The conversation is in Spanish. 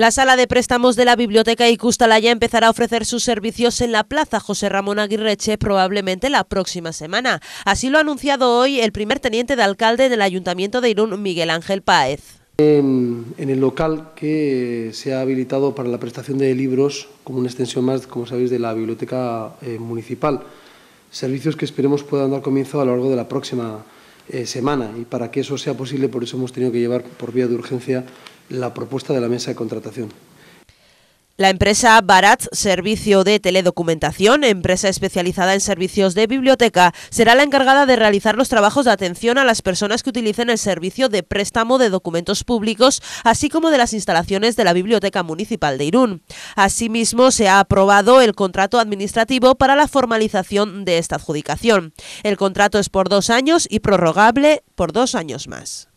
La sala de préstamos de la Biblioteca Icustalaya empezará a ofrecer sus servicios en la Plaza José Ramón Aguirreche probablemente la próxima semana. Así lo ha anunciado hoy el primer teniente de alcalde del Ayuntamiento de Irún, Miguel Ángel Páez. En, el local que se ha habilitado para la prestación de libros, como una extensión más, como sabéis, de la Biblioteca eh, Municipal. Servicios que esperemos puedan dar comienzo a lo largo de la próxima eh, semana y para que eso sea posible, por eso hemos tenido que llevar por vía de urgencia la propuesta de la mesa de contratación. La empresa Barat, Servicio de Teledocumentación, empresa especializada en servicios de biblioteca, será la encargada de realizar los trabajos de atención a las personas que utilicen el servicio de préstamo de documentos públicos, así como de las instalaciones de la Biblioteca Municipal de Irún. Asimismo, se ha aprobado el contrato administrativo para la formalización de esta adjudicación. El contrato es por dos años y prorrogable por dos años más.